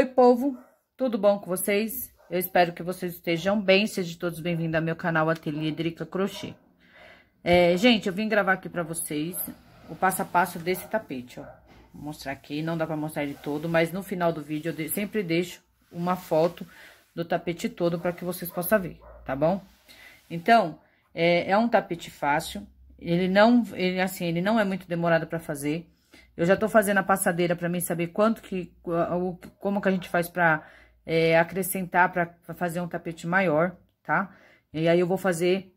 Oi, povo, tudo bom com vocês? Eu espero que vocês estejam bem, sejam todos bem-vindos ao meu canal Ateliê Drica Crochê. É, gente, eu vim gravar aqui pra vocês o passo a passo desse tapete, ó. Vou mostrar aqui, não dá pra mostrar ele todo, mas no final do vídeo eu sempre deixo uma foto do tapete todo para que vocês possam ver, tá bom? Então, é, é um tapete fácil, ele não, ele, assim, ele não é muito demorado para fazer, eu já tô fazendo a passadeira para mim saber quanto que, como que a gente faz para é, acrescentar, para fazer um tapete maior, tá? E aí eu vou fazer,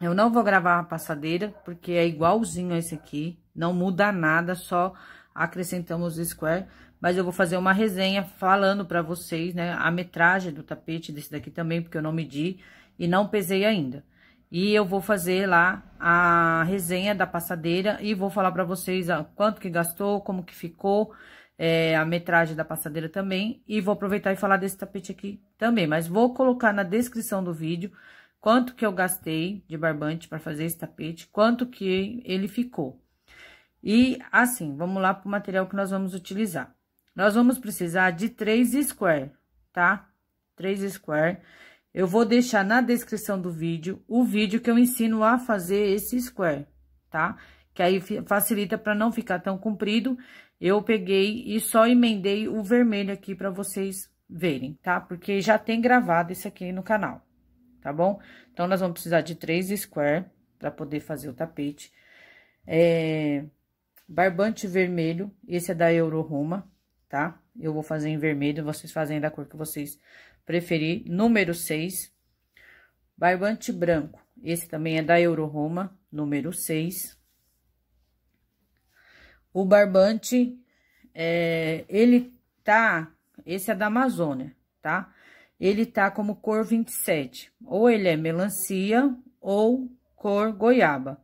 eu não vou gravar a passadeira, porque é igualzinho a esse aqui, não muda nada, só acrescentamos o square, mas eu vou fazer uma resenha falando para vocês, né, a metragem do tapete desse daqui também, porque eu não medi e não pesei ainda. E eu vou fazer lá a resenha da passadeira e vou falar para vocês ah, quanto que gastou, como que ficou, é, a metragem da passadeira também. E vou aproveitar e falar desse tapete aqui também. Mas vou colocar na descrição do vídeo quanto que eu gastei de barbante para fazer esse tapete, quanto que ele ficou. E assim, vamos lá para o material que nós vamos utilizar. Nós vamos precisar de três square, tá? Três square. Eu vou deixar na descrição do vídeo o vídeo que eu ensino a fazer esse square, tá? Que aí facilita para não ficar tão comprido. Eu peguei e só emendei o vermelho aqui para vocês verem, tá? Porque já tem gravado esse aqui no canal, tá bom? Então, nós vamos precisar de três square para poder fazer o tapete. É... Barbante vermelho, esse é da Roma, tá? Eu vou fazer em vermelho, vocês fazem da cor que vocês preferi, número 6. Barbante branco, esse também é da Euroroma, número 6. O barbante, é, ele tá, esse é da Amazônia, tá? Ele tá como cor 27, ou ele é melancia ou cor goiaba,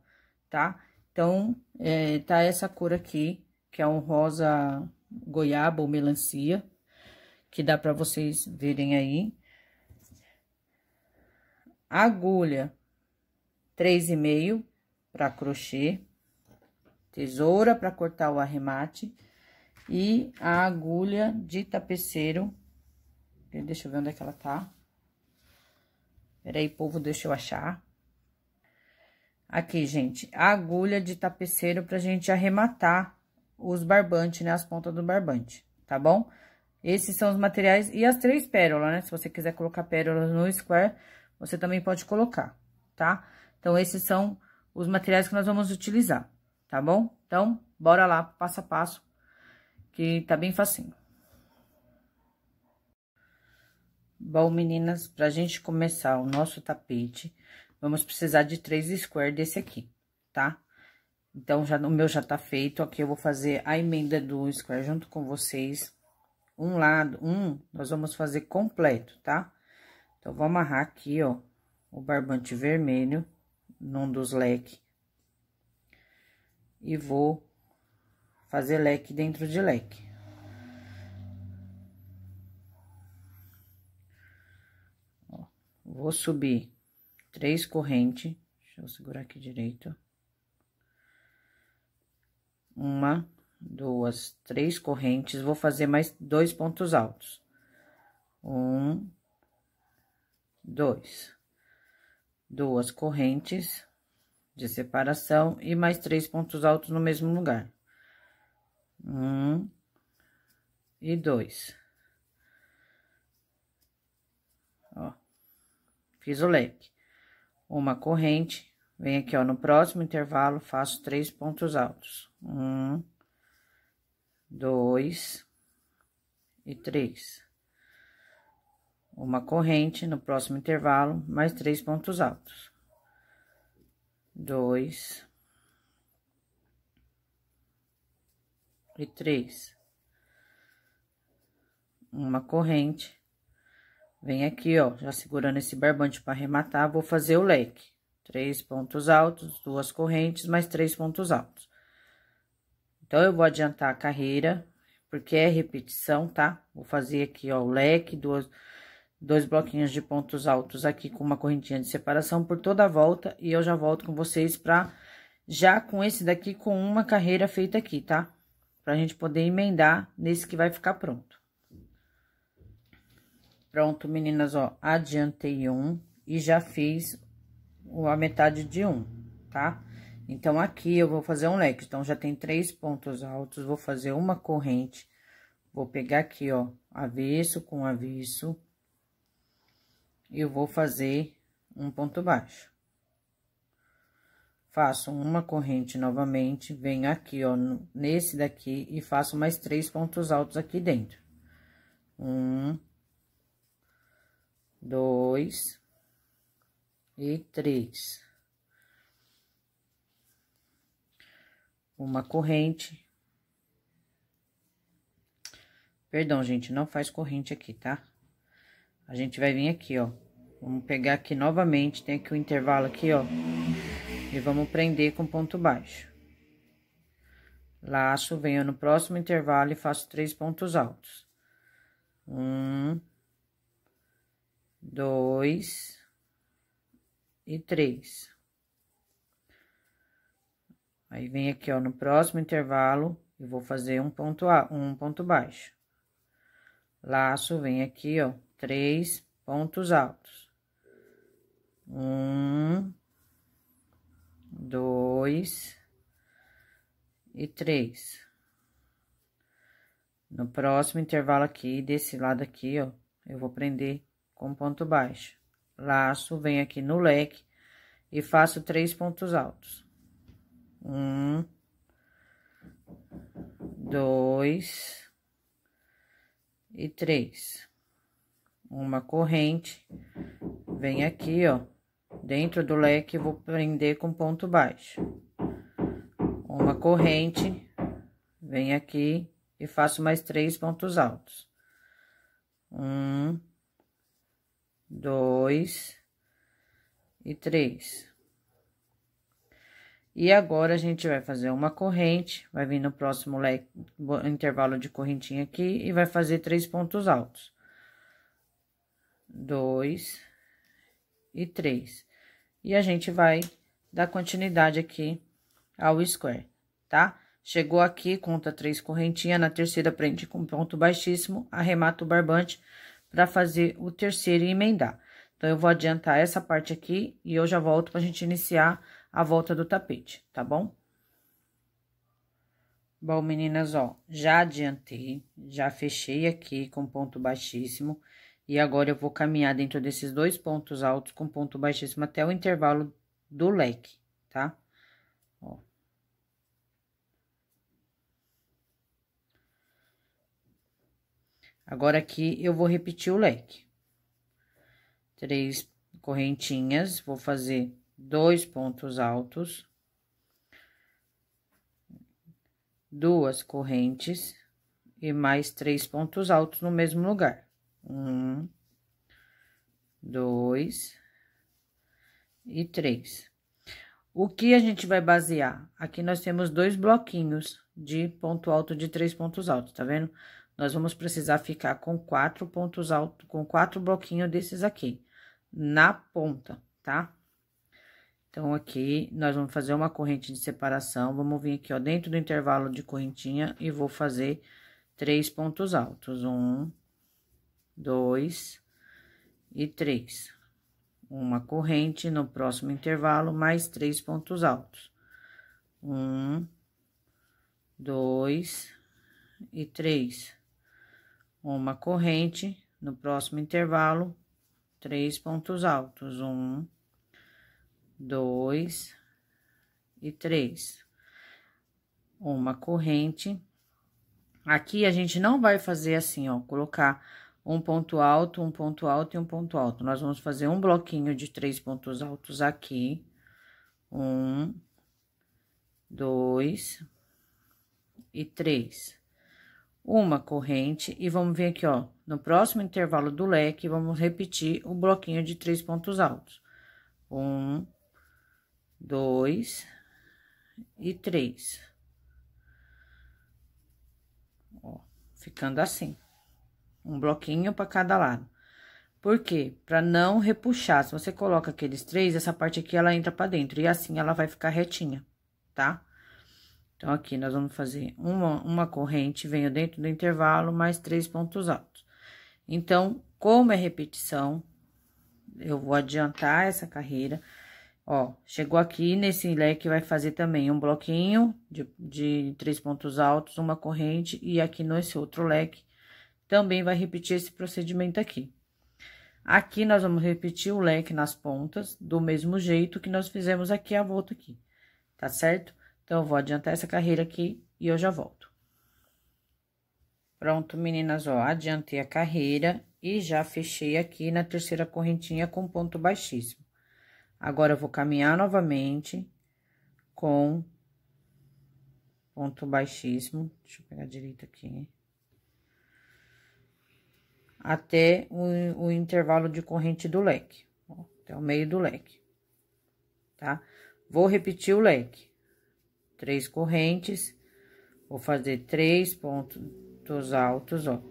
tá? Então, é, tá essa cor aqui, que é um rosa goiaba ou melancia, que dá para vocês verem aí. Agulha, três e meio para crochê, tesoura para cortar o arremate e a agulha de tapeceiro. Deixa eu ver onde é que ela tá. Peraí, povo, deixa eu achar. Aqui, gente, a agulha de tapeceiro pra gente arrematar os barbantes, né? As pontas do barbante, tá bom? Esses são os materiais e as três pérolas, né? Se você quiser colocar pérolas no square, você também pode colocar, tá? Então, esses são os materiais que nós vamos utilizar, tá bom? Então, bora lá, passo a passo, que tá bem facinho. Bom, meninas, pra gente começar o nosso tapete, vamos precisar de três square desse aqui, tá? Então, já, o meu já tá feito, aqui eu vou fazer a emenda do square junto com vocês, um lado, um, nós vamos fazer completo, tá? Então, vou amarrar aqui, ó, o barbante vermelho num dos leques. E vou fazer leque dentro de leque. vou subir três correntes, deixa eu segurar aqui direito. Uma, duas, três correntes, vou fazer mais dois pontos altos. Um, dois, duas correntes de separação e mais três pontos altos no mesmo lugar. Um e dois. Ó, fiz o leque. Uma corrente, venho aqui, ó, no próximo intervalo, faço três pontos altos. Um, dois e três. Uma corrente no próximo intervalo, mais três pontos altos. Dois e três. Uma corrente. Vem aqui, ó, já segurando esse barbante para arrematar, vou fazer o leque. Três pontos altos, duas correntes, mais três pontos altos. Então, eu vou adiantar a carreira, porque é repetição, tá? Vou fazer aqui, ó, o leque, dois dois bloquinhos de pontos altos aqui com uma correntinha de separação por toda a volta. E eu já volto com vocês pra, já com esse daqui, com uma carreira feita aqui, tá? Pra gente poder emendar nesse que vai ficar pronto. Pronto, meninas, ó, adiantei um e já fiz a metade de um, tá? Então, aqui eu vou fazer um leque. Então, já tem três pontos altos, vou fazer uma corrente. Vou pegar aqui, ó, avesso com avesso. E eu vou fazer um ponto baixo. Faço uma corrente novamente, venho aqui, ó, nesse daqui e faço mais três pontos altos aqui dentro. Um, dois e três. uma corrente. Perdão, gente, não faz corrente aqui, tá? A gente vai vir aqui, ó. Vamos pegar aqui novamente, tem aqui o um intervalo aqui, ó. E vamos prender com ponto baixo. Laço, venho no próximo intervalo e faço três pontos altos. Um, dois e três. Aí vem aqui, ó, no próximo intervalo, e vou fazer um ponto, a, um ponto baixo. Laço, vem aqui, ó, três pontos altos. Um, dois e três. No próximo intervalo aqui, desse lado aqui, ó, eu vou prender com ponto baixo. Laço, vem aqui no leque e faço três pontos altos. Um, dois e três. Uma corrente, vem aqui, ó, dentro do leque, vou prender com ponto baixo. Uma corrente, vem aqui e faço mais três pontos altos. Um, dois e três e agora, a gente vai fazer uma corrente, vai vir no próximo leque, intervalo de correntinha aqui, e vai fazer três pontos altos. Dois e três. E a gente vai dar continuidade aqui ao square, tá? Chegou aqui, conta três correntinhas, na terceira prende com ponto baixíssimo, arremata o barbante para fazer o terceiro e emendar. Então, eu vou adiantar essa parte aqui e eu já volto pra gente iniciar a volta do tapete, tá bom? Bom, meninas, ó, já adiantei, já fechei aqui com ponto baixíssimo. E agora eu vou caminhar dentro desses dois pontos altos com ponto baixíssimo até o intervalo do leque, tá? Ó. Agora, aqui eu vou repetir o leque. Três correntinhas, vou fazer dois pontos altos, duas correntes e mais três pontos altos no mesmo lugar. Um, dois e três. O que a gente vai basear? Aqui nós temos dois bloquinhos de ponto alto de três pontos altos, tá vendo? Nós vamos precisar ficar com quatro pontos altos, com quatro bloquinhos desses aqui, na ponta, tá? Então, aqui nós vamos fazer uma corrente de separação, vamos vir aqui, ó, dentro do intervalo de correntinha e vou fazer três pontos altos. Um, dois e três. Uma corrente no próximo intervalo, mais três pontos altos. Um, dois e três. Uma corrente no próximo intervalo, três pontos altos. Um, dois e três. Uma corrente. Aqui, a gente não vai fazer assim, ó, colocar um ponto alto, um ponto alto e um ponto alto. Nós vamos fazer um bloquinho de três pontos altos aqui. Um, dois e três. Uma corrente e vamos vir aqui, ó, no próximo intervalo do leque, vamos repetir o bloquinho de três pontos altos. Um, dois e três. Ó, ficando assim. Um bloquinho para cada lado. Por quê? Para não repuxar. Se você coloca aqueles três, essa parte aqui ela entra para dentro e assim ela vai ficar retinha, tá? Então aqui nós vamos fazer uma uma corrente, venho dentro do intervalo mais três pontos altos. Então, como é repetição, eu vou adiantar essa carreira Ó, chegou aqui nesse leque, vai fazer também um bloquinho de, de três pontos altos, uma corrente, e aqui nesse outro leque, também vai repetir esse procedimento aqui. Aqui, nós vamos repetir o leque nas pontas, do mesmo jeito que nós fizemos aqui a volta aqui, tá certo? Então, eu vou adiantar essa carreira aqui e eu já volto. Pronto, meninas, ó, adiantei a carreira e já fechei aqui na terceira correntinha com ponto baixíssimo. Agora, eu vou caminhar novamente com ponto baixíssimo, deixa eu pegar direito aqui, até o, o intervalo de corrente do leque, ó, até o meio do leque, tá? Vou repetir o leque, três correntes, vou fazer três pontos altos, ó,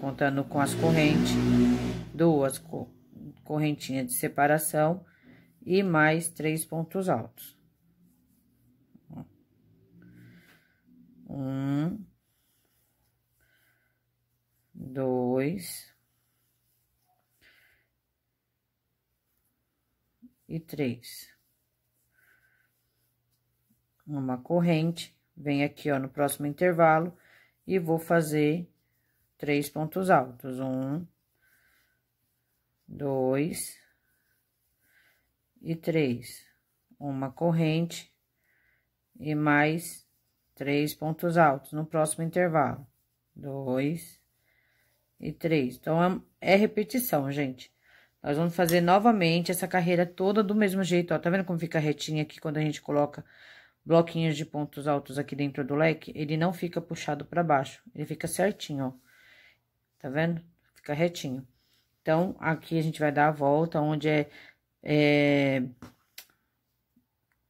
contando com as correntes, duas correntinhas de separação, e mais três pontos altos. Um, dois e três. Uma corrente, vem aqui, ó, no próximo intervalo e vou fazer três pontos altos. Um, dois e três, uma corrente e mais três pontos altos no próximo intervalo, dois e três. Então, é, é, repetição, gente. Nós vamos fazer novamente essa carreira toda do mesmo jeito, ó. Tá vendo como fica retinha aqui quando a gente coloca bloquinhos de pontos altos aqui dentro do leque? Ele não fica puxado para baixo, ele fica certinho, ó. Tá vendo? Fica retinho. Então, aqui a gente vai dar a volta, onde é é,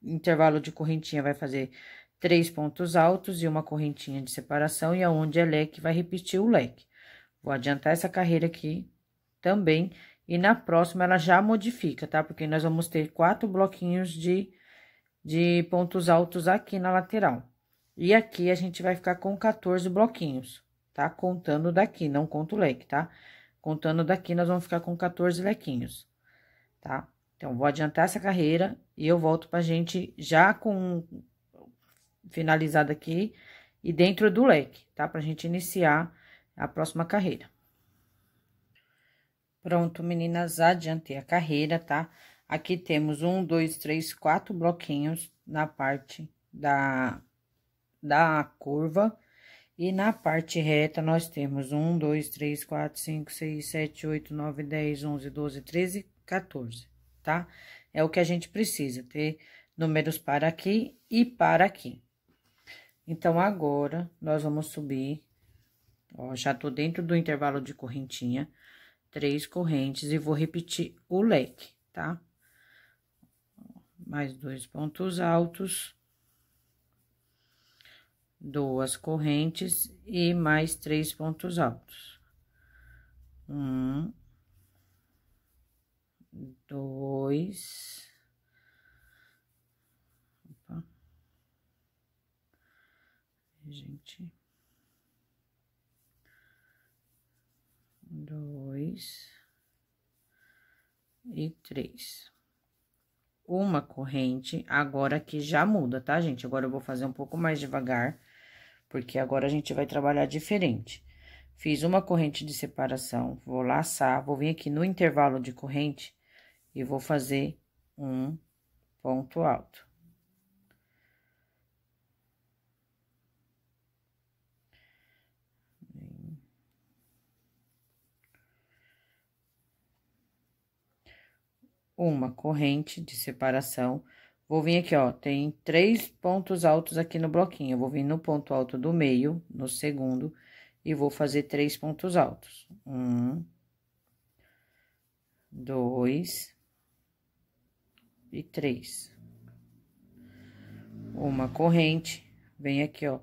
intervalo de correntinha vai fazer três pontos altos e uma correntinha de separação, e aonde é leque vai repetir o leque. Vou adiantar essa carreira aqui também, e na próxima ela já modifica, tá? Porque nós vamos ter quatro bloquinhos de, de pontos altos aqui na lateral. E aqui a gente vai ficar com 14 bloquinhos, tá? Contando daqui, não conta o leque, tá? Contando daqui, nós vamos ficar com 14 lequinhos, tá? Então, vou adiantar essa carreira e eu volto pra gente já com finalizado aqui e dentro do leque, tá? Pra gente iniciar a próxima carreira. Pronto, meninas, adiantei a carreira, tá? Aqui temos um, dois, três, quatro bloquinhos na parte da, da curva. E na parte reta, nós temos um, dois, três, quatro, cinco, seis, sete, oito, nove, dez, onze, doze, treze, quatorze tá? É o que a gente precisa, ter números para aqui e para aqui. Então, agora, nós vamos subir, ó, já tô dentro do intervalo de correntinha, três correntes, e vou repetir o leque, tá? Mais dois pontos altos, duas correntes e mais três pontos altos. Um, dois. Opa. Gente. Dois. E três. Uma corrente, agora que já muda, tá, gente? Agora eu vou fazer um pouco mais devagar, porque agora a gente vai trabalhar diferente. Fiz uma corrente de separação, vou laçar, vou vir aqui no intervalo de corrente e vou fazer um ponto alto. Uma corrente de separação. Vou vir aqui, ó, tem três pontos altos aqui no bloquinho. Eu vou vir no ponto alto do meio, no segundo, e vou fazer três pontos altos. Um, dois, e três. Uma corrente, vem aqui, ó,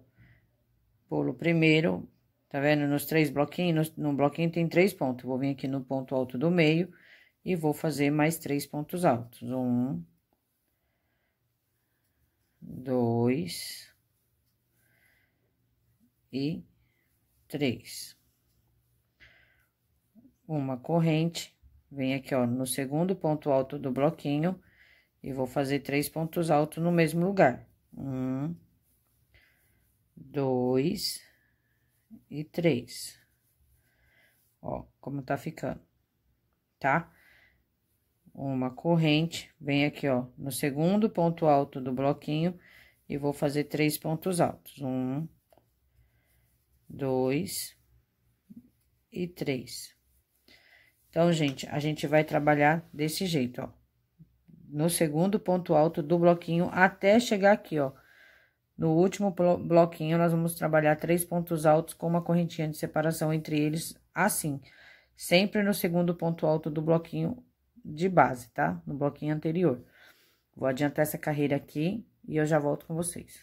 pulo primeiro, tá vendo? Nos três bloquinhos, no, no bloquinho tem três pontos. Vou vir aqui no ponto alto do meio e vou fazer mais três pontos altos. Um, dois e três. Uma corrente, vem aqui, ó, no segundo ponto alto do bloquinho e vou fazer três pontos altos no mesmo lugar. Um, dois e três. Ó, como tá ficando, tá? Uma corrente, vem aqui, ó, no segundo ponto alto do bloquinho e vou fazer três pontos altos. Um, dois e três. Então, gente, a gente vai trabalhar desse jeito, ó no segundo ponto alto do bloquinho até chegar aqui, ó. No último bloquinho, nós vamos trabalhar três pontos altos com uma correntinha de separação entre eles, assim. Sempre no segundo ponto alto do bloquinho de base, tá? No bloquinho anterior. Vou adiantar essa carreira aqui e eu já volto com vocês.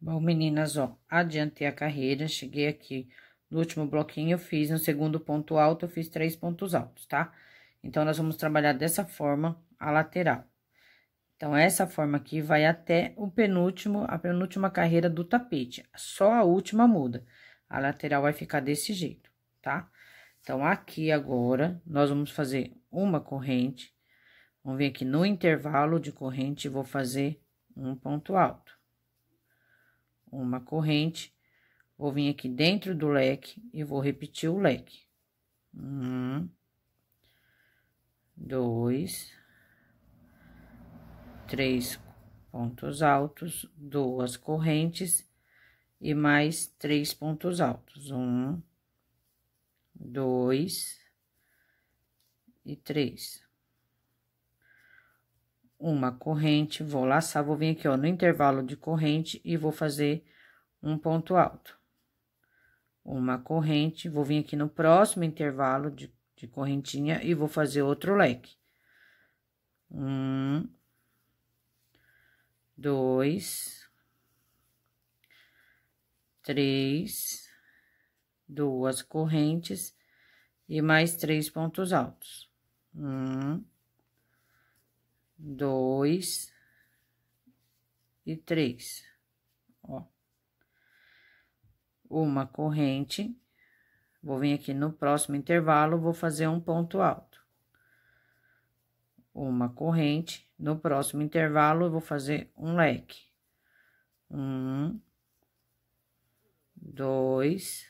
Bom, meninas, ó, adiantei a carreira, cheguei aqui no último bloquinho, eu fiz no segundo ponto alto, eu fiz três pontos altos, tá? Tá? Então, nós vamos trabalhar dessa forma a lateral. Então, essa forma aqui vai até o penúltimo, a penúltima carreira do tapete. Só a última muda. A lateral vai ficar desse jeito, tá? Então, aqui agora, nós vamos fazer uma corrente. Vamos vir aqui no intervalo de corrente, vou fazer um ponto alto. Uma corrente. Vou vir aqui dentro do leque e vou repetir o leque. Um, dois, três pontos altos, duas correntes e mais três pontos altos. Um, dois e três. Uma corrente, vou laçar, vou vir aqui, ó, no intervalo de corrente e vou fazer um ponto alto. Uma corrente, vou vir aqui no próximo intervalo de de correntinha e vou fazer outro leque. Um, dois, três, duas correntes e mais três pontos altos. Um, dois e três, ó. Uma corrente, Vou vir aqui no próximo intervalo, vou fazer um ponto alto. Uma corrente, no próximo intervalo eu vou fazer um leque. Um, dois,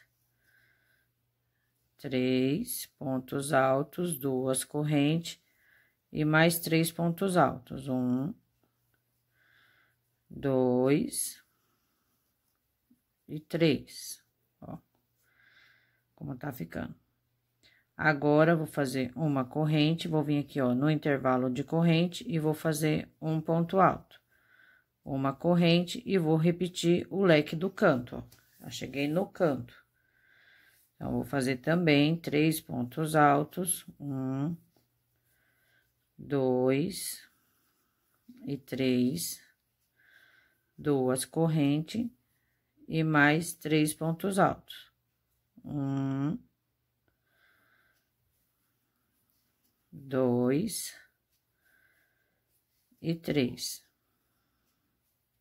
três pontos altos, duas correntes e mais três pontos altos. Um, dois e três como tá ficando. Agora, vou fazer uma corrente, vou vir aqui, ó, no intervalo de corrente e vou fazer um ponto alto. Uma corrente e vou repetir o leque do canto, ó. Já cheguei no canto. Então, vou fazer também três pontos altos. Um, dois e três. Duas correntes e mais três pontos altos. Um, dois e três.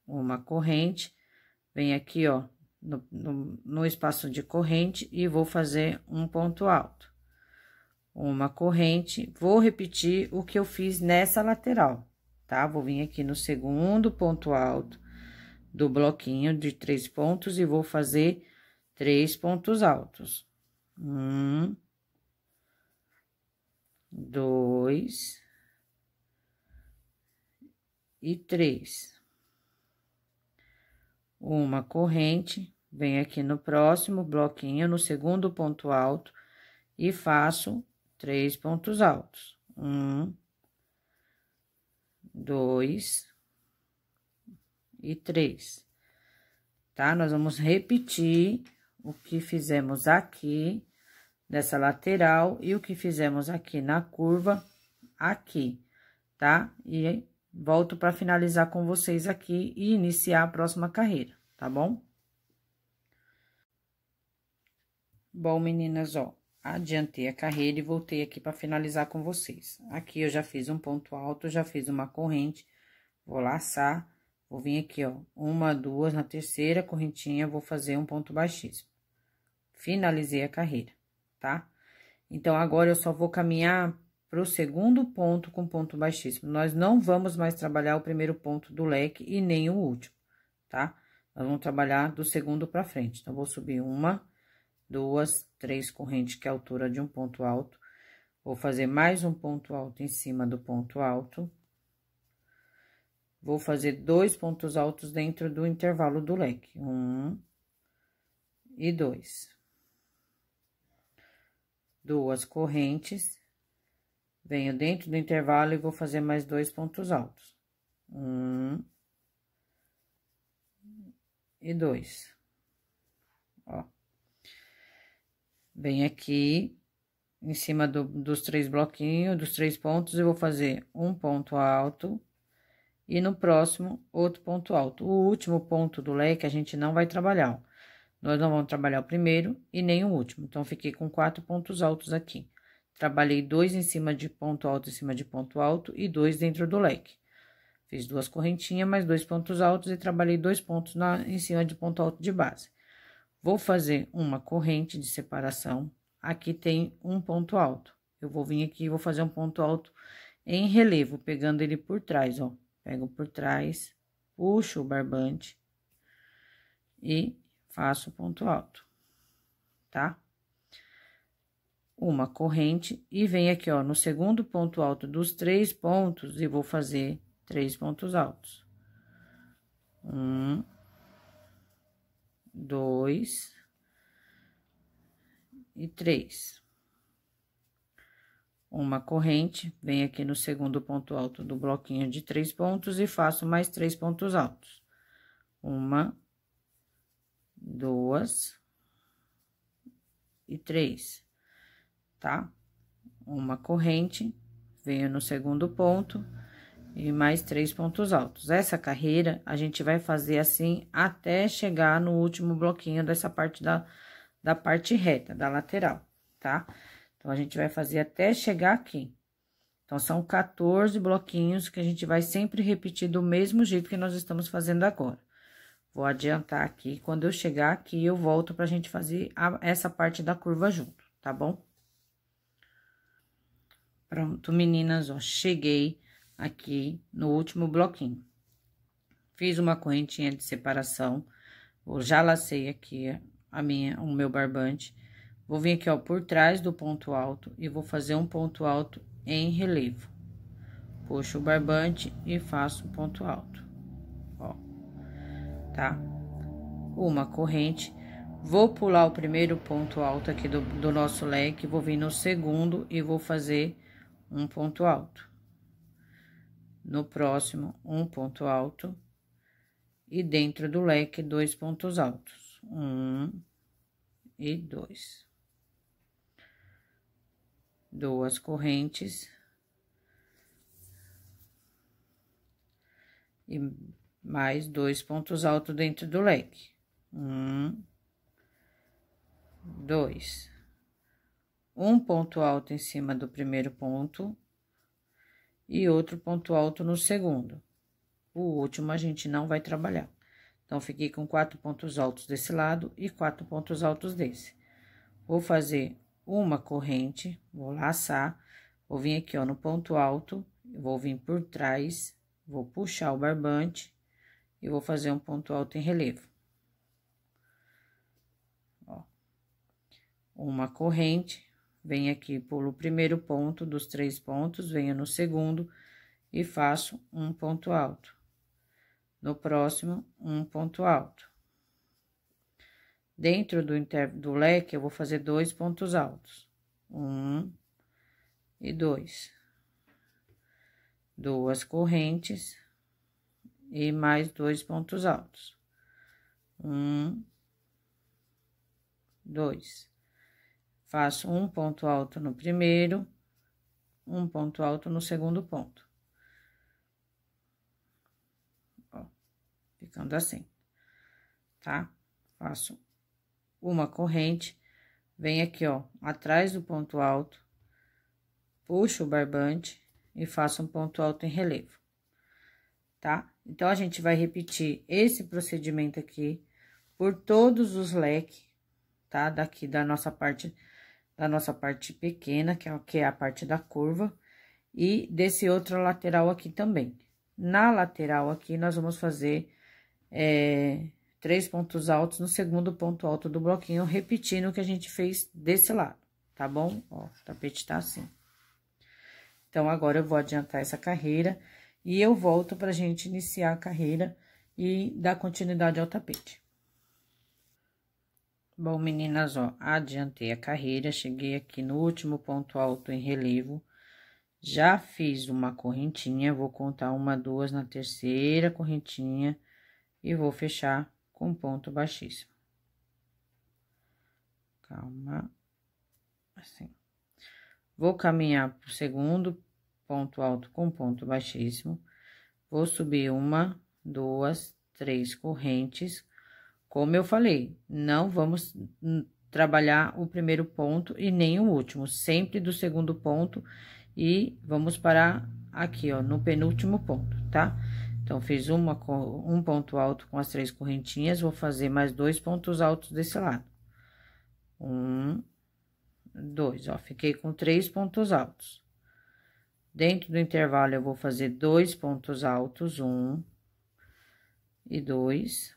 Uma corrente, vem aqui, ó, no, no, no espaço de corrente e vou fazer um ponto alto. Uma corrente, vou repetir o que eu fiz nessa lateral, tá? Vou vir aqui no segundo ponto alto do bloquinho de três pontos e vou fazer três pontos altos. Um, dois e três. Uma corrente, venho aqui no próximo bloquinho, no segundo ponto alto, e faço três pontos altos. Um, dois e três. Tá? Nós vamos repetir o que fizemos aqui, nessa lateral, e o que fizemos aqui na curva, aqui, tá? E volto para finalizar com vocês aqui e iniciar a próxima carreira, tá bom? Bom, meninas, ó, adiantei a carreira e voltei aqui para finalizar com vocês. Aqui eu já fiz um ponto alto, já fiz uma corrente, vou laçar, vou vir aqui, ó, uma, duas, na terceira correntinha, vou fazer um ponto baixíssimo finalizei a carreira, tá? Então, agora eu só vou caminhar para o segundo ponto com ponto baixíssimo. Nós não vamos mais trabalhar o primeiro ponto do leque e nem o último, tá? Nós vamos trabalhar do segundo para frente. Então, vou subir uma, duas, três correntes, que é a altura de um ponto alto. Vou fazer mais um ponto alto em cima do ponto alto. Vou fazer dois pontos altos dentro do intervalo do leque. Um e dois duas correntes, venho dentro do intervalo e vou fazer mais dois pontos altos. Um e dois. Ó. Bem aqui, em cima do, dos três bloquinhos, dos três pontos, eu vou fazer um ponto alto e no próximo, outro ponto alto. O último ponto do leque a gente não vai trabalhar, ó. Nós não vamos trabalhar o primeiro e nem o último, então fiquei com quatro pontos altos aqui. Trabalhei dois em cima de ponto alto em cima de ponto alto e dois dentro do leque. Fiz duas correntinhas, mais dois pontos altos e trabalhei dois pontos na, em cima de ponto alto de base. Vou fazer uma corrente de separação. Aqui tem um ponto alto. Eu vou vir aqui e vou fazer um ponto alto em relevo, pegando ele por trás, ó. Pego por trás, puxo o barbante e faço ponto alto, tá? Uma corrente e vem aqui, ó, no segundo ponto alto dos três pontos e vou fazer três pontos altos. Um, dois e três. Uma corrente, vem aqui no segundo ponto alto do bloquinho de três pontos e faço mais três pontos altos. Uma, duas e três, tá? Uma corrente, venho no segundo ponto e mais três pontos altos. Essa carreira, a gente vai fazer assim até chegar no último bloquinho dessa parte da, da parte reta, da lateral, tá? Então, a gente vai fazer até chegar aqui. Então, são 14 bloquinhos que a gente vai sempre repetir do mesmo jeito que nós estamos fazendo agora. Vou adiantar aqui, quando eu chegar aqui, eu volto pra gente fazer a, essa parte da curva junto, tá bom? Pronto, meninas, ó, cheguei aqui no último bloquinho. Fiz uma correntinha de separação, já lacei aqui a minha, o meu barbante. Vou vir aqui, ó, por trás do ponto alto e vou fazer um ponto alto em relevo. Puxo o barbante e faço o ponto alto tá? Uma corrente. Vou pular o primeiro ponto alto aqui do, do nosso leque, vou vir no segundo e vou fazer um ponto alto. No próximo, um ponto alto. E dentro do leque, dois pontos altos. Um e dois. Duas correntes. E mais dois pontos altos dentro do leque. Um, dois. Um ponto alto em cima do primeiro ponto e outro ponto alto no segundo. O último a gente não vai trabalhar. Então, fiquei com quatro pontos altos desse lado e quatro pontos altos desse. Vou fazer uma corrente, vou laçar, vou vir aqui, ó, no ponto alto, vou vir por trás, vou puxar o barbante, e vou fazer um ponto alto em relevo. Ó, uma corrente, venho aqui, pulo o primeiro ponto dos três pontos, venho no segundo e faço um ponto alto. No próximo, um ponto alto. Dentro do, inter... do leque, eu vou fazer dois pontos altos. Um e dois. Duas correntes e mais dois pontos altos. Um, dois. Faço um ponto alto no primeiro, um ponto alto no segundo ponto. Ó, ficando assim, tá? Faço uma corrente, venho aqui, ó, atrás do ponto alto, puxo o barbante e faço um ponto alto em relevo, tá? Então, a gente vai repetir esse procedimento aqui por todos os leques, tá? Daqui da nossa parte, da nossa parte pequena, é que é a parte da curva, e desse outro lateral aqui também. Na lateral aqui, nós vamos fazer é, três pontos altos no segundo ponto alto do bloquinho, repetindo o que a gente fez desse lado, tá bom? Ó, o tapete tá assim. Então, agora eu vou adiantar essa carreira e eu volto para a gente iniciar a carreira e dar continuidade ao tapete. Bom, meninas, ó, adiantei a carreira, cheguei aqui no último ponto alto em relevo, já fiz uma correntinha, vou contar uma, duas na terceira correntinha e vou fechar com ponto baixíssimo. Calma, assim. Vou caminhar pro segundo ponto alto com ponto baixíssimo. Vou subir uma, duas, três correntes. Como eu falei, não vamos trabalhar o primeiro ponto e nem o último, sempre do segundo ponto e vamos parar aqui, ó, no penúltimo ponto, tá? Então, fiz uma, um ponto alto com as três correntinhas, vou fazer mais dois pontos altos desse lado. Um, dois, ó, fiquei com três pontos altos. Dentro do intervalo, eu vou fazer dois pontos altos, um e dois,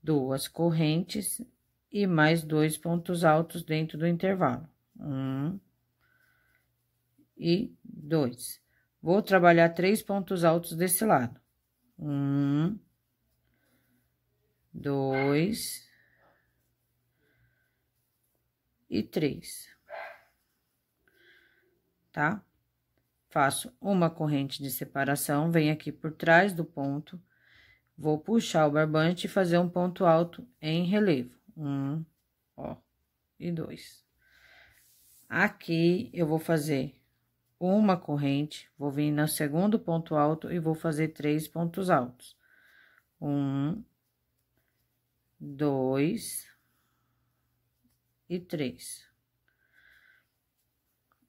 duas correntes e mais dois pontos altos dentro do intervalo, um e dois. Vou trabalhar três pontos altos desse lado, um, dois e três tá? Faço uma corrente de separação, venho aqui por trás do ponto, vou puxar o barbante e fazer um ponto alto em relevo. Um, ó, e dois. Aqui, eu vou fazer uma corrente, vou vir no segundo ponto alto e vou fazer três pontos altos. Um, dois e três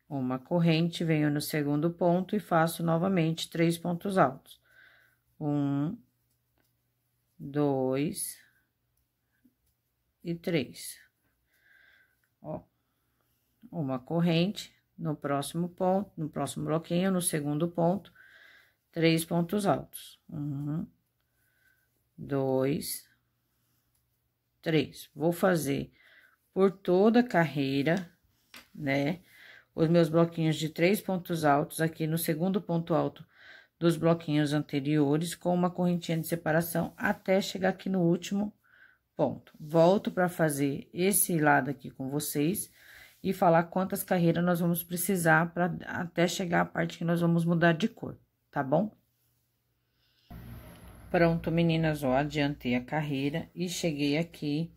uma corrente, venho no segundo ponto e faço novamente três pontos altos. Um, dois e três. Ó, uma corrente no próximo ponto, no próximo bloquinho, no segundo ponto, três pontos altos. Um, dois, três. Vou fazer por toda a carreira, né? os meus bloquinhos de três pontos altos aqui no segundo ponto alto dos bloquinhos anteriores com uma correntinha de separação até chegar aqui no último ponto. Volto para fazer esse lado aqui com vocês e falar quantas carreiras nós vamos precisar para até chegar a parte que nós vamos mudar de cor, tá bom? Pronto, meninas, ó, adiantei a carreira e cheguei aqui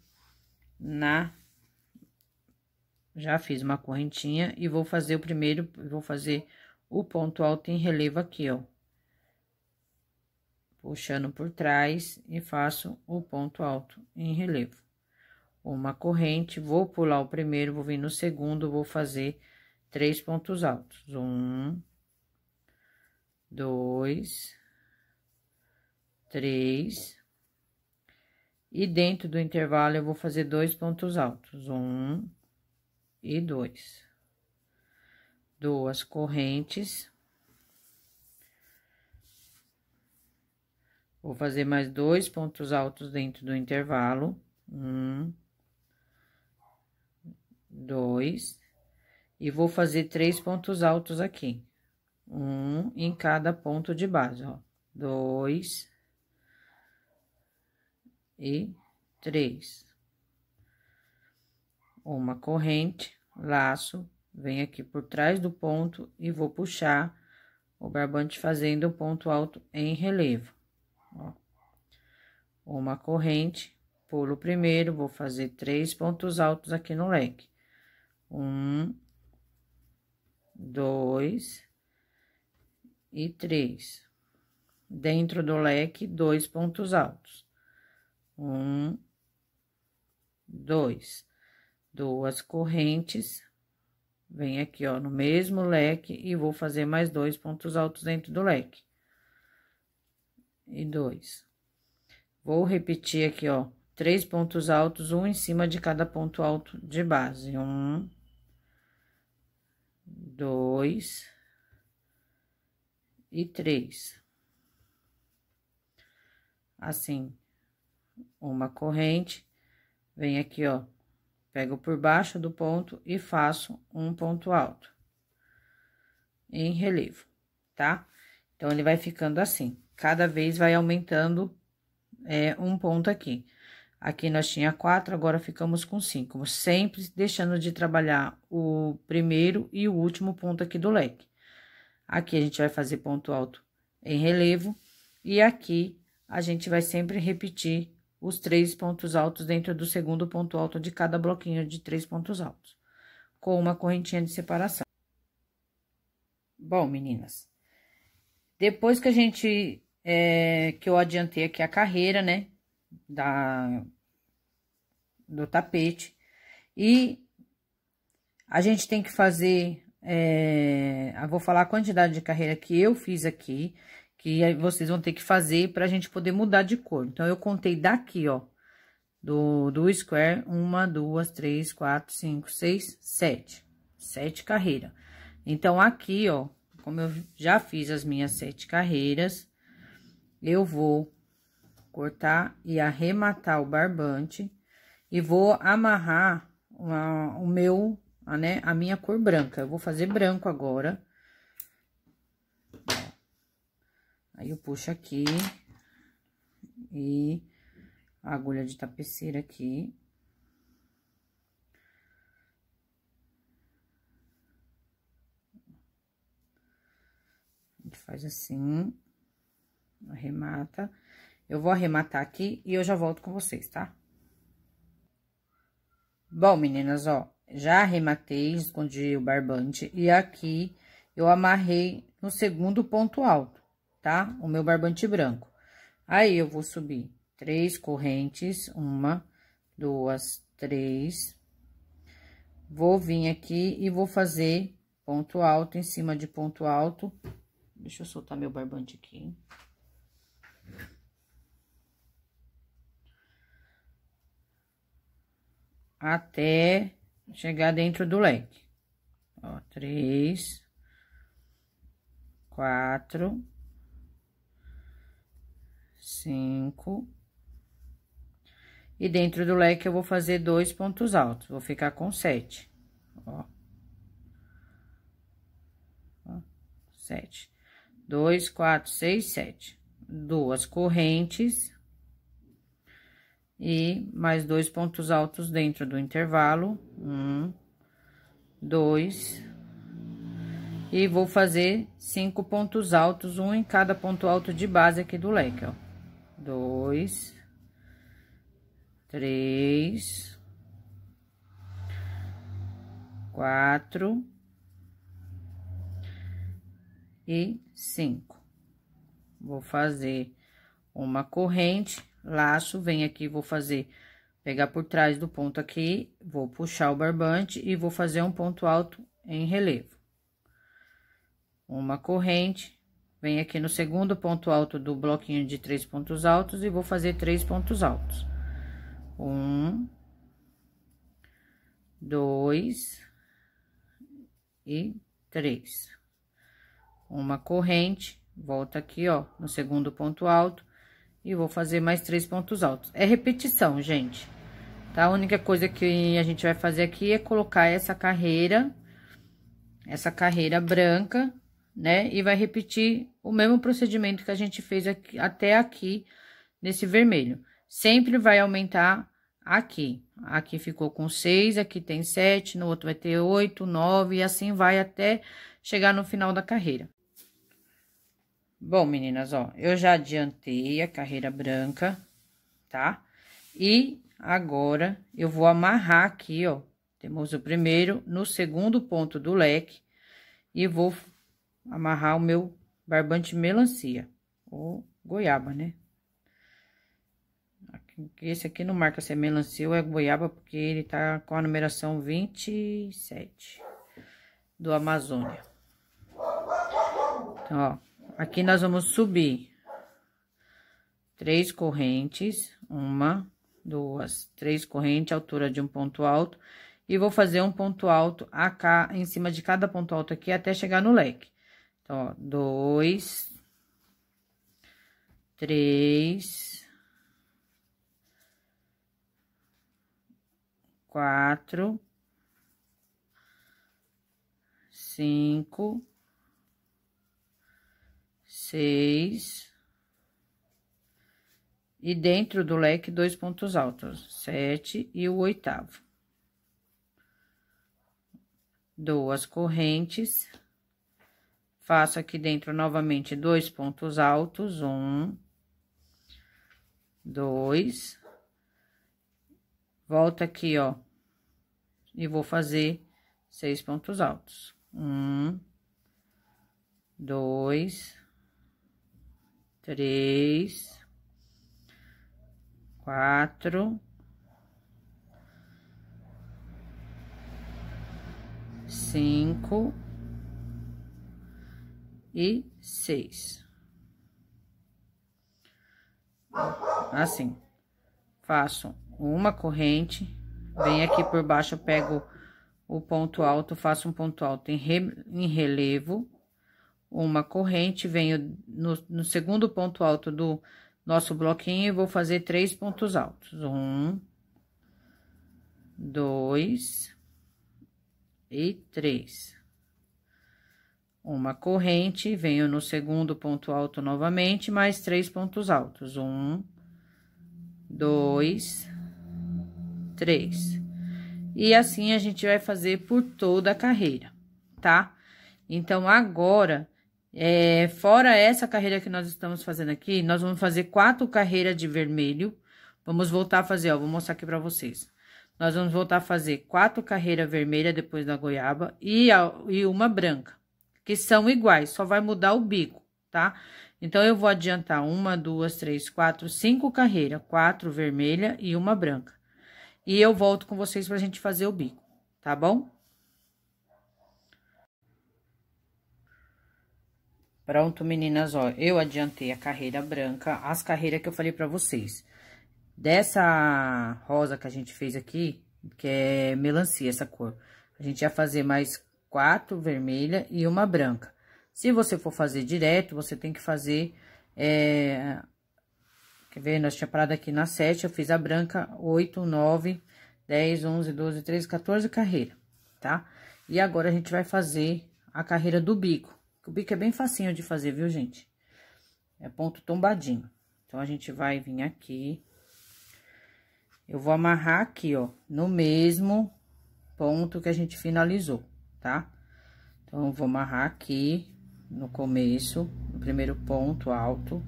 na já fiz uma correntinha e vou fazer o primeiro, vou fazer o ponto alto em relevo aqui, ó. Puxando por trás e faço o ponto alto em relevo. Uma corrente, vou pular o primeiro, vou vir no segundo, vou fazer três pontos altos. Um, dois, três. E dentro do intervalo, eu vou fazer dois pontos altos. Um, e dois. Duas correntes. Vou fazer mais dois pontos altos dentro do intervalo. Um, dois, e vou fazer três pontos altos aqui. Um em cada ponto de base, ó. Dois e três uma corrente, laço, venho aqui por trás do ponto e vou puxar o barbante fazendo um ponto alto em relevo. Ó. Uma corrente, pulo o primeiro, vou fazer três pontos altos aqui no leque. Um, dois e três. Dentro do leque, dois pontos altos. Um, dois duas correntes, vem aqui, ó, no mesmo leque e vou fazer mais dois pontos altos dentro do leque. E dois. Vou repetir aqui, ó, três pontos altos, um em cima de cada ponto alto de base. Um, dois e três. Assim, uma corrente, vem aqui, ó, Pego por baixo do ponto e faço um ponto alto. Em relevo, tá? Então, ele vai ficando assim. Cada vez vai aumentando é, um ponto aqui. Aqui nós tinha quatro, agora ficamos com cinco. Sempre deixando de trabalhar o primeiro e o último ponto aqui do leque. Aqui a gente vai fazer ponto alto em relevo. E aqui a gente vai sempre repetir os três pontos altos dentro do segundo ponto alto de cada bloquinho de três pontos altos, com uma correntinha de separação. Bom, meninas, depois que a gente, é, que eu adiantei aqui a carreira, né, da, do tapete, e a gente tem que fazer, é, eu vou falar a quantidade de carreira que eu fiz aqui, que vocês vão ter que fazer para a gente poder mudar de cor. Então, eu contei daqui, ó, do, do square, uma, duas, três, quatro, cinco, seis, sete. Sete carreiras. Então, aqui, ó, como eu já fiz as minhas sete carreiras, eu vou cortar e arrematar o barbante e vou amarrar o meu, a, né, a minha cor branca. Eu vou fazer branco agora Aí, eu puxo aqui e a agulha de tapeceira aqui. A gente faz assim, arremata. Eu vou arrematar aqui e eu já volto com vocês, tá? Bom, meninas, ó, já arrematei, escondi o barbante e aqui eu amarrei no segundo ponto alto tá? O meu barbante branco. Aí, eu vou subir três correntes, uma, duas, três. Vou vir aqui e vou fazer ponto alto em cima de ponto alto. Deixa eu soltar meu barbante aqui, Até chegar dentro do leque. Ó, três, quatro, cinco. E dentro do leque, eu vou fazer dois pontos altos, vou ficar com sete, ó. sete. Dois, quatro, seis, sete. Duas correntes. E mais dois pontos altos dentro do intervalo. Um, dois. E vou fazer cinco pontos altos, um em cada ponto alto de base aqui do leque, ó dois, três, quatro e cinco. Vou fazer uma corrente, laço, vem aqui, vou fazer, pegar por trás do ponto aqui, vou puxar o barbante e vou fazer um ponto alto em relevo. Uma corrente, Venho aqui no segundo ponto alto do bloquinho de três pontos altos e vou fazer três pontos altos. Um, dois e três. Uma corrente, volta aqui, ó, no segundo ponto alto e vou fazer mais três pontos altos. É repetição, gente. Tá? A única coisa que a gente vai fazer aqui é colocar essa carreira, essa carreira branca né? E vai repetir o mesmo procedimento que a gente fez aqui, até aqui, nesse vermelho. Sempre vai aumentar aqui. Aqui ficou com seis aqui tem sete no outro vai ter oito nove e assim vai até chegar no final da carreira. Bom, meninas, ó, eu já adiantei a carreira branca, tá? E agora, eu vou amarrar aqui, ó, temos o primeiro no segundo ponto do leque e vou amarrar o meu barbante melancia, ou goiaba, né? Esse aqui não marca se é melancia ou é goiaba, porque ele tá com a numeração 27 do Amazônia. Então, ó, aqui nós vamos subir três correntes, uma, duas, três correntes, altura de um ponto alto, e vou fazer um ponto alto a cá, em cima de cada ponto alto aqui, até chegar no leque. Então, ó, dois, três, quatro, cinco, seis, e dentro do leque, dois pontos altos, sete e o oitavo. Dou as correntes. Faço aqui dentro novamente dois pontos altos, um, dois. Volto aqui, ó, e vou fazer seis pontos altos. Um, dois, três, quatro, cinco e seis. Assim, faço uma corrente, venho aqui por baixo, pego o ponto alto, faço um ponto alto em, re, em relevo, uma corrente, venho no, no segundo ponto alto do nosso bloquinho e vou fazer três pontos altos. Um, dois e três uma corrente, venho no segundo ponto alto novamente, mais três pontos altos. Um, dois, três. E assim a gente vai fazer por toda a carreira, tá? Então, agora, é, fora essa carreira que nós estamos fazendo aqui, nós vamos fazer quatro carreiras de vermelho. Vamos voltar a fazer, ó, vou mostrar aqui pra vocês. Nós vamos voltar a fazer quatro carreiras vermelhas depois da goiaba e, e uma branca que são iguais, só vai mudar o bico, tá? Então, eu vou adiantar uma, duas, três, quatro, cinco carreiras, quatro vermelha e uma branca. E eu volto com vocês pra gente fazer o bico, tá bom? Pronto, meninas, ó, eu adiantei a carreira branca, as carreiras que eu falei pra vocês. Dessa rosa que a gente fez aqui, que é melancia essa cor, a gente ia fazer mais quatro vermelha e uma branca. Se você for fazer direto, você tem que fazer, é... quer ver, nós tinha parado aqui na sete, eu fiz a branca, oito, nove, dez, onze, doze, treze, 14 carreira, tá? E agora a gente vai fazer a carreira do bico. O bico é bem facinho de fazer, viu, gente? É ponto tombadinho. Então, a gente vai vir aqui. Eu vou amarrar aqui, ó, no mesmo ponto que a gente finalizou tá? Então, vou amarrar aqui no começo, no primeiro ponto alto,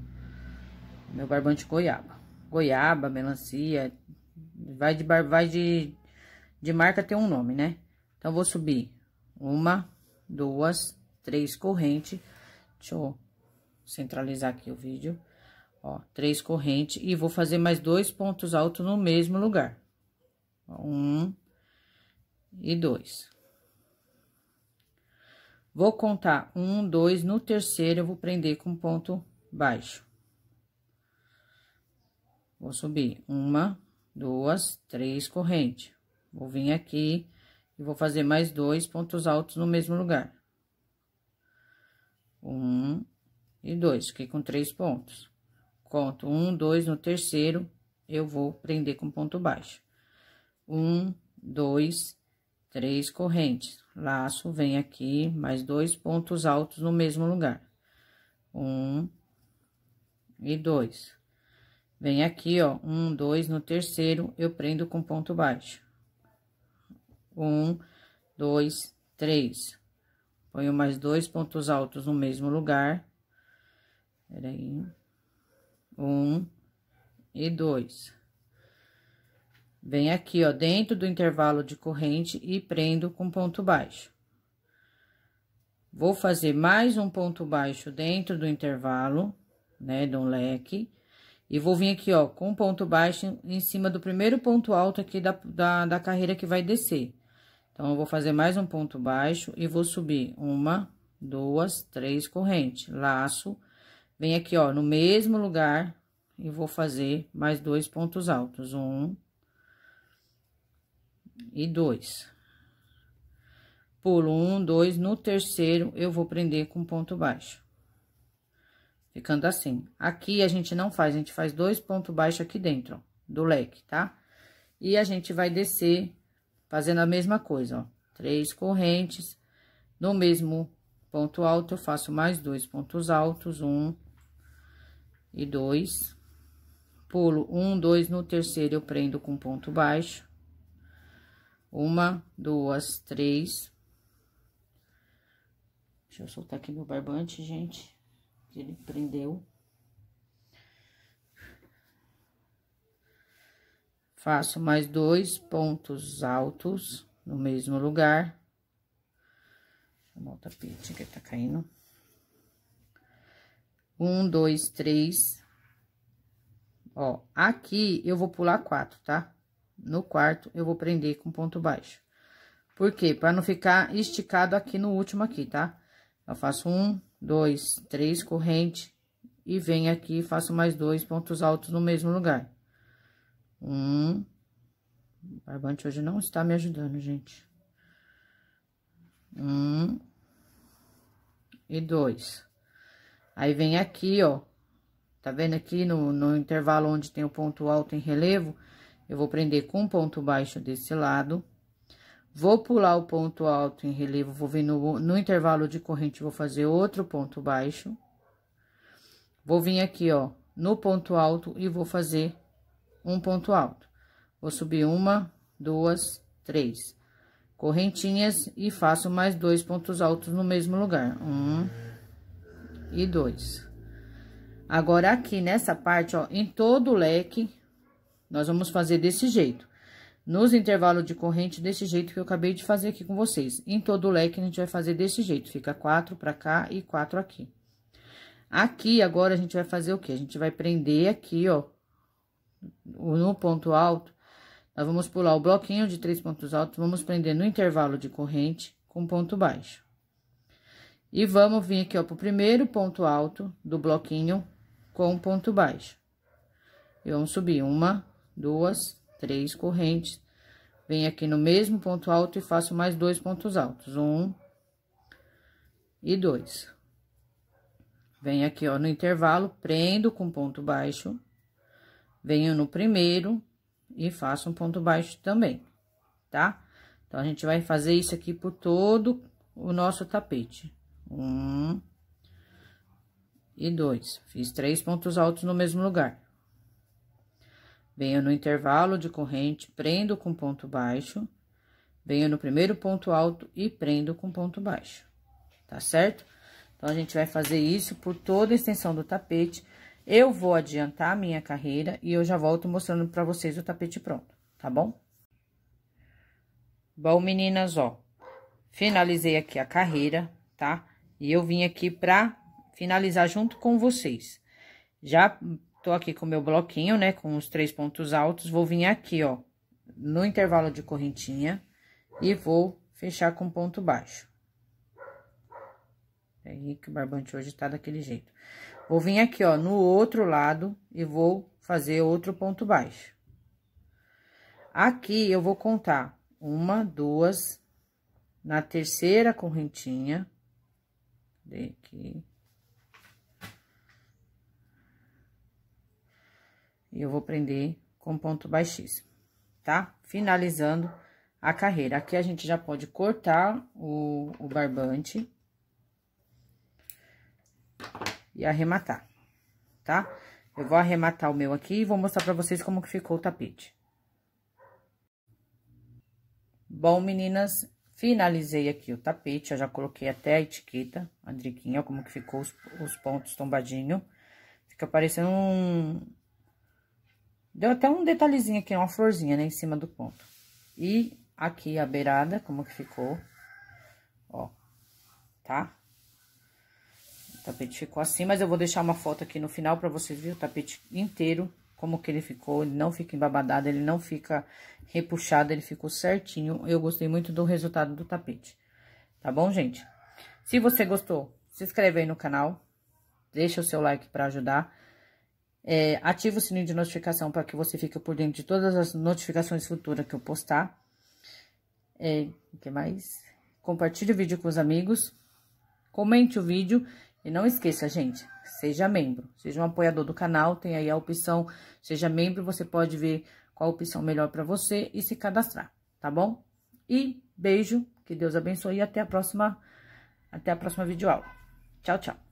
meu barbante goiaba. Goiaba, melancia, vai de, bar... vai de, de marca tem um nome, né? Então, vou subir uma, duas, três correntes. Deixa eu centralizar aqui o vídeo. Ó, três correntes e vou fazer mais dois pontos altos no mesmo lugar. Um e dois. Vou contar um, dois, no terceiro eu vou prender com ponto baixo. Vou subir uma, duas, três corrente. Vou vir aqui e vou fazer mais dois pontos altos no mesmo lugar. Um e dois, fiquei com três pontos. Conto um, dois, no terceiro eu vou prender com ponto baixo. Um, dois, três correntes. Laço, vem aqui, mais dois pontos altos no mesmo lugar. Um e dois. Vem aqui, ó, um, dois, no terceiro, eu prendo com ponto baixo. Um, dois, três. Ponho mais dois pontos altos no mesmo lugar. Peraí. Um e dois. Venho aqui, ó, dentro do intervalo de corrente e prendo com ponto baixo. Vou fazer mais um ponto baixo dentro do intervalo, né, do um leque. E vou vir aqui, ó, com ponto baixo em cima do primeiro ponto alto aqui da, da, da carreira que vai descer. Então, eu vou fazer mais um ponto baixo e vou subir uma, duas, três correntes. Laço, vem aqui, ó, no mesmo lugar e vou fazer mais dois pontos altos. Um, e dois. Pulo um, dois, no terceiro eu vou prender com ponto baixo. Ficando assim. Aqui a gente não faz, a gente faz dois pontos baixos aqui dentro, ó, do leque, tá? E a gente vai descer fazendo a mesma coisa, ó. Três correntes, no mesmo ponto alto eu faço mais dois pontos altos, um e dois. Pulo um, dois, no terceiro eu prendo com ponto baixo. Uma, duas, três. Deixa eu soltar aqui meu barbante, gente, que ele prendeu. Faço mais dois pontos altos no mesmo lugar. Deixa eu o tapete que tá caindo. Um, dois, três. Ó, aqui eu vou pular quatro, tá? no quarto, eu vou prender com ponto baixo. Por quê? Pra não ficar esticado aqui no último aqui, tá? Eu faço um, dois, três corrente e venho aqui e faço mais dois pontos altos no mesmo lugar. Um. O barbante hoje não está me ajudando, gente. Um. E dois. Aí, vem aqui, ó. Tá vendo aqui no, no intervalo onde tem o ponto alto em relevo? Eu vou prender com um ponto baixo desse lado. Vou pular o ponto alto em relevo, vou vir no, no intervalo de corrente, vou fazer outro ponto baixo. Vou vir aqui, ó, no ponto alto e vou fazer um ponto alto. Vou subir uma, duas, três correntinhas e faço mais dois pontos altos no mesmo lugar. Um e dois. Agora, aqui nessa parte, ó, em todo o leque, nós vamos fazer desse jeito. Nos intervalos de corrente, desse jeito que eu acabei de fazer aqui com vocês. Em todo o leque, a gente vai fazer desse jeito. Fica quatro pra cá e quatro aqui. Aqui, agora, a gente vai fazer o quê? A gente vai prender aqui, ó, no ponto alto. Nós vamos pular o bloquinho de três pontos altos, vamos prender no intervalo de corrente com ponto baixo. E vamos vir aqui, ó, pro primeiro ponto alto do bloquinho com ponto baixo. E vamos subir uma, duas, três correntes. Venho aqui no mesmo ponto alto e faço mais dois pontos altos. Um e dois. Venho aqui, ó, no intervalo, prendo com ponto baixo. Venho no primeiro e faço um ponto baixo também, tá? Então, a gente vai fazer isso aqui por todo o nosso tapete. Um e dois. Fiz três pontos altos no mesmo lugar. Venho no intervalo de corrente, prendo com ponto baixo. Venho no primeiro ponto alto e prendo com ponto baixo, tá certo? Então, a gente vai fazer isso por toda a extensão do tapete. Eu vou adiantar a minha carreira e eu já volto mostrando pra vocês o tapete pronto, tá bom? Bom, meninas, ó, finalizei aqui a carreira, tá? E eu vim aqui pra finalizar junto com vocês. Já Tô aqui com o meu bloquinho, né, com os três pontos altos, vou vir aqui, ó, no intervalo de correntinha e vou fechar com ponto baixo. É aí que o barbante hoje tá daquele jeito. Vou vir aqui, ó, no outro lado e vou fazer outro ponto baixo. Aqui eu vou contar uma, duas, na terceira correntinha, aqui, E eu vou prender com ponto baixíssimo, tá? Finalizando a carreira. Aqui a gente já pode cortar o, o barbante e arrematar, tá? Eu vou arrematar o meu aqui e vou mostrar pra vocês como que ficou o tapete. Bom, meninas, finalizei aqui o tapete, eu já coloquei até a etiqueta, a driquinha, como que ficou os, os pontos tombadinho. Fica parecendo um, Deu até um detalhezinho aqui, uma florzinha, né, em cima do ponto. E aqui a beirada, como que ficou, ó, tá? O tapete ficou assim, mas eu vou deixar uma foto aqui no final pra vocês verem o tapete inteiro, como que ele ficou, ele não fica embabadado, ele não fica repuxado, ele ficou certinho. Eu gostei muito do resultado do tapete, tá bom, gente? Se você gostou, se inscreve aí no canal, deixa o seu like pra ajudar. É, ative o sininho de notificação para que você fique por dentro de todas as notificações futuras que eu postar. É, o que mais? Compartilhe o vídeo com os amigos. Comente o vídeo. E não esqueça, gente, seja membro. Seja um apoiador do canal, tem aí a opção seja membro. Você pode ver qual opção melhor para você e se cadastrar, tá bom? E beijo, que Deus abençoe e até a próxima, até a próxima videoaula. Tchau, tchau.